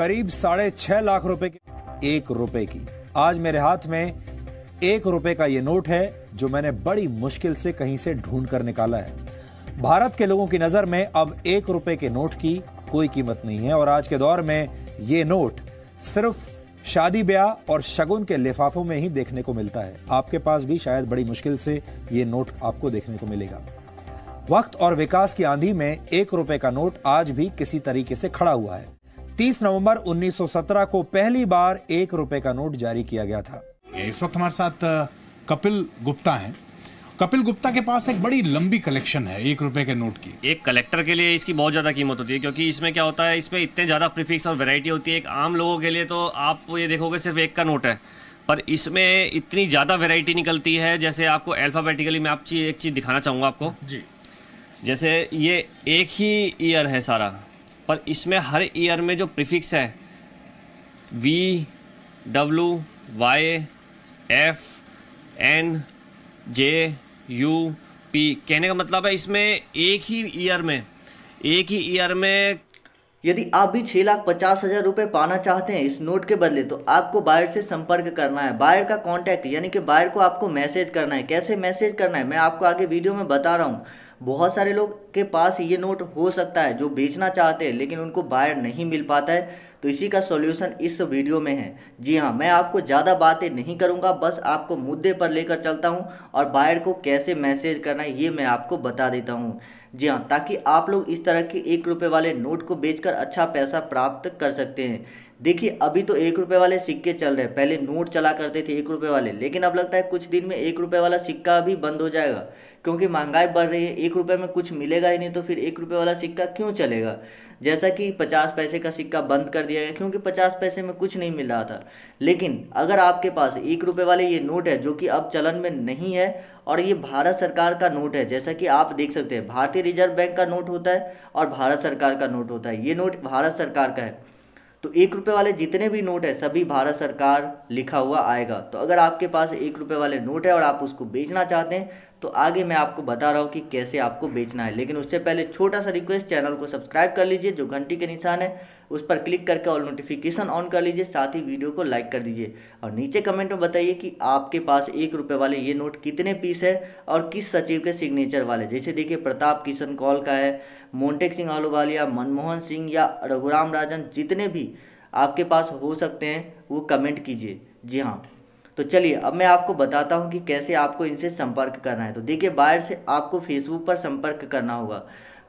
करीब साढ़े छह लाख रुपए की एक रुपए की आज मेरे हाथ में एक रुपए का यह नोट है जो मैंने बड़ी मुश्किल से कहीं से ढूंढ कर निकाला है भारत के लोगों की नजर में अब एक रुपए के नोट की कोई कीमत नहीं है और आज के दौर में ये नोट सिर्फ शादी ब्याह और शगुन के लिफाफों में ही देखने को मिलता है आपके पास भी शायद बड़ी मुश्किल से ये नोट आपको देखने को मिलेगा वक्त और विकास की आंधी में एक रुपए का नोट आज भी किसी तरीके से खड़ा हुआ है 30 नवंबर 1917 को पहली बार एक रुपए का नोट जारी किया गया था इस वक्त हमारे साथ कपिल गुप्ता हैं कपिल गुप्ता के पास एक बड़ी लंबी कलेक्शन है एक रुपए के नोट की एक कलेक्टर के लिए इसकी बहुत ज़्यादा कीमत होती है क्योंकि इसमें क्या होता है इसमें इतने ज़्यादा प्रिफिक्स और वैरायटी होती है एक आम लोगों के लिए तो आप ये देखोगे सिर्फ एक का नोट है पर इसमें इतनी ज़्यादा वैरायटी निकलती है जैसे आपको अल्फ़ाबेटिकली मैं आप चीज़ एक चीज़ दिखाना चाहूँगा आपको जी जैसे ये एक ही ईयर है सारा पर इसमें हर ईयर में जो प्रीफिक्स है V W Y F N J U P कहने का मतलब है इसमें एक ही ईयर में एक ही ईयर में यदि आप भी छः लाख पचास हज़ार रुपये पाना चाहते हैं इस नोट के बदले तो आपको बायर से संपर्क करना है बायर का कांटेक्ट यानी कि बायर को आपको मैसेज करना है कैसे मैसेज करना है मैं आपको आगे वीडियो में बता रहा हूँ बहुत सारे लोग के पास ये नोट हो सकता है जो बेचना चाहते हैं लेकिन उनको बायर नहीं मिल पाता है तो इसी का सॉल्यूशन इस वीडियो में है जी हाँ मैं आपको ज़्यादा बातें नहीं करूँगा बस आपको मुद्दे पर लेकर चलता हूँ और बायर को कैसे मैसेज करना है ये मैं आपको बता देता हूँ जी हाँ ताकि आप लोग इस तरह के एक रुपये वाले नोट को बेच अच्छा पैसा प्राप्त कर सकते हैं देखिए अभी तो एक रुपये वाले सिक्के चल रहे हैं पहले नोट चला करते थे एक रुपये वाले लेकिन अब लगता है कुछ दिन में एक रुपये वाला सिक्का भी बंद हो जाएगा क्योंकि महंगाई बढ़ रही है एक रुपये में कुछ मिलेगा ही नहीं तो फिर एक रुपये वाला सिक्का क्यों चलेगा जैसा कि पचास पैसे का सिक्का बंद कर दिया गया क्योंकि पचास पैसे में कुछ नहीं मिल रहा था लेकिन अगर आपके पास एक रुपये वाले ये नोट है जो कि अब चलन में नहीं है और ये भारत सरकार का नोट है जैसा कि आप देख सकते हैं भारतीय रिजर्व बैंक का नोट होता है और भारत सरकार का नोट होता है ये नोट भारत सरकार का है तो एक रुपये वाले जितने भी नोट है सभी भारत सरकार लिखा हुआ आएगा तो अगर आपके पास एक रुपये वाले नोट है और आप उसको बेचना चाहते हैं तो आगे मैं आपको बता रहा हूँ कि कैसे आपको बेचना है लेकिन उससे पहले छोटा सा रिक्वेस्ट चैनल को सब्सक्राइब कर लीजिए जो घंटी के निशान है उस पर क्लिक करके और नोटिफिकेशन ऑन कर लीजिए साथ ही वीडियो को लाइक कर दीजिए और नीचे कमेंट में बताइए कि आपके पास एक रुपये वाले ये नोट कितने पीस है और किस सचिव के सिग्नेचर वाले जैसे देखिए प्रताप किशन कौल का है मोन्टेक सिंह आलूवालिया मनमोहन सिंह या रघुराम राजन जितने भी आपके पास हो सकते हैं वो कमेंट कीजिए जी हाँ तो चलिए अब मैं आपको बताता हूँ कि कैसे आपको इनसे संपर्क करना है तो देखिए बायर से आपको फेसबुक पर संपर्क करना होगा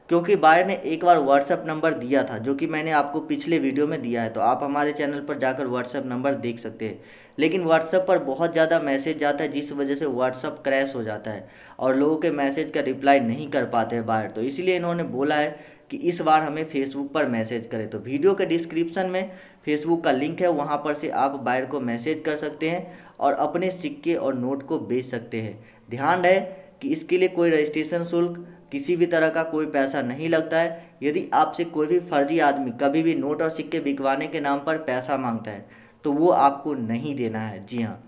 क्योंकि बायर ने एक बार व्हाट्सअप नंबर दिया था जो कि मैंने आपको पिछले वीडियो में दिया है तो आप हमारे चैनल पर जाकर व्हाट्सअप नंबर देख सकते हैं लेकिन व्हाट्सअप पर बहुत ज़्यादा मैसेज जाता है जिस वजह से व्हाट्सअप क्रैश हो जाता है और लोगों के मैसेज का रिप्लाई नहीं कर पाते हैं बायर तो इसीलिए इन्होंने बोला है कि इस बार हमें फेसबुक पर मैसेज करें तो वीडियो के डिस्क्रिप्शन में फेसबुक का लिंक है वहाँ पर से आप बायर को मैसेज कर सकते हैं और अपने सिक्के और नोट को बेच सकते हैं ध्यान रहे कि इसके लिए कोई रजिस्ट्रेशन शुल्क किसी भी तरह का कोई पैसा नहीं लगता है यदि आपसे कोई भी फर्जी आदमी कभी भी नोट और सिक्के बिकवाने के नाम पर पैसा मांगता है तो वो आपको नहीं देना है जी हाँ